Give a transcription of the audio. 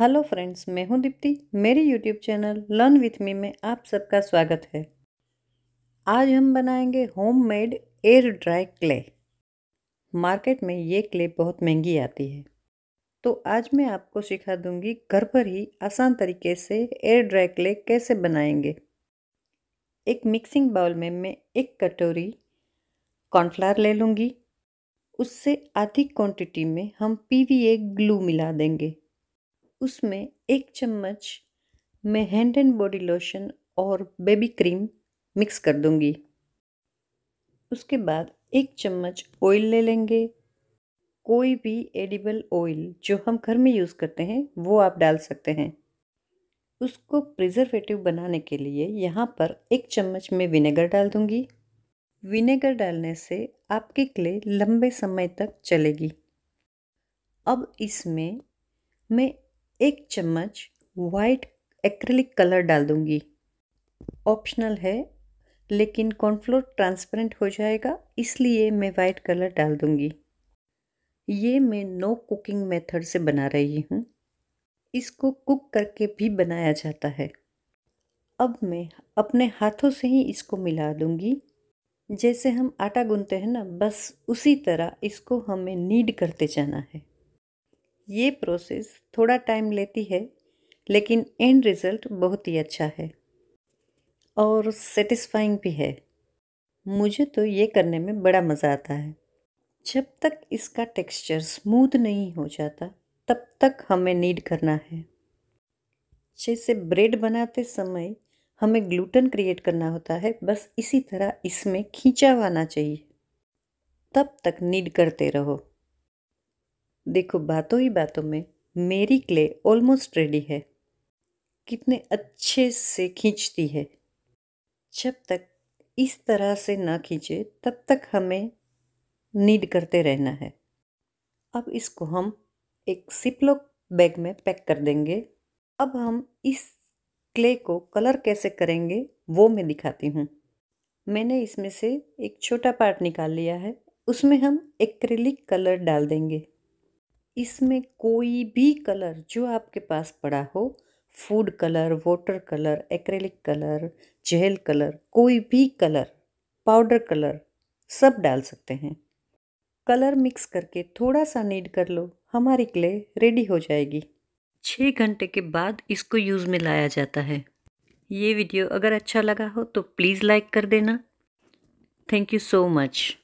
hello friends मैं हूं दीप्ति मेरी YouTube channel learn with me में आप सबका स्वागत है आज हम बनाएंगे homemade air dry clay market में ये क्ले बहुत महंगी आती है तो आज मैं आपको सिखा दूंगी घर पर ही आसान तरीके से एयर ड्राई क्ले कैसे बनाएंगे एक मिक्सिंग बाउल में मैं एक कटोरी कॉर्नफ्लावर ले लूँगी उससे आधी क्वांटिटी में हम पीवीए ग्लू मिला देंगे उसमें एक चम्मच मैं हैंड एंड बॉडी लोशन और बेबी क्रीम मिक्स कर दूंगी उसके बाद एक चम्मच ऑयल ले लेंगे कोई भी एडिबल ऑयल जो हम घर में यूज़ करते हैं वो आप डाल सकते हैं उसको प्रिजर्वेटिव बनाने के लिए यहाँ पर एक चम्मच में विनेगर डाल दूँगी विनेगर डालने से आपके क्ले लंबे समय तक चलेगी अब इसमें मैं एक चम्मच वाइट एक्रिलिक कलर डाल दूँगी ऑप्शनल है लेकिन कॉर्नफ्लोर ट्रांसपेरेंट हो जाएगा इसलिए मैं वाइट कलर डाल दूँगी ये मैं नो कुकिंग मेथड से बना रही हूँ इसको कुक करके भी बनाया जाता है अब मैं अपने हाथों से ही इसको मिला दूँगी जैसे हम आटा गूंथते हैं ना बस उसी तरह इसको हमें नीड करते जाना है ये प्रोसेस थोड़ा टाइम लेती है लेकिन एंड रिज़ल्ट बहुत ही अच्छा है और सेटिस्फाइंग भी है मुझे तो ये करने में बड़ा मज़ा आता है जब तक इसका टेक्सचर स्मूथ नहीं हो जाता तब तक हमें नीड करना है जैसे ब्रेड बनाते समय हमें ग्लूटन क्रिएट करना होता है बस इसी तरह इसमें खींचा आना चाहिए तब तक नीड करते रहो देखो बातों ही बातों में मेरी क्ले ऑलमोस्ट रेडी है कितने अच्छे से खींचती है जब तक इस तरह से ना खींचे तब तक हमें नीड करते रहना है अब इसको हम एक सिपलॉक बैग में पैक कर देंगे अब हम इस क्ले को कलर कैसे करेंगे वो मैं दिखाती हूँ मैंने इसमें से एक छोटा पार्ट निकाल लिया है उसमें हम एक्रेलिक कलर डाल देंगे इसमें कोई भी कलर जो आपके पास पड़ा हो food colour water colour acrylic colour gel colour कोई भी कलर पाउडर कलर सब डाल सकते हैं कलर मिक्स करके थोड़ा सा नीड कर लो हमारी क्ले रेडी हो जाएगी छः घंटे के बाद इसको यूज़ में लाया जाता है ये वीडियो अगर अच्छा लगा हो तो प्लीज़ लाइक कर देना थैंक यू सो मच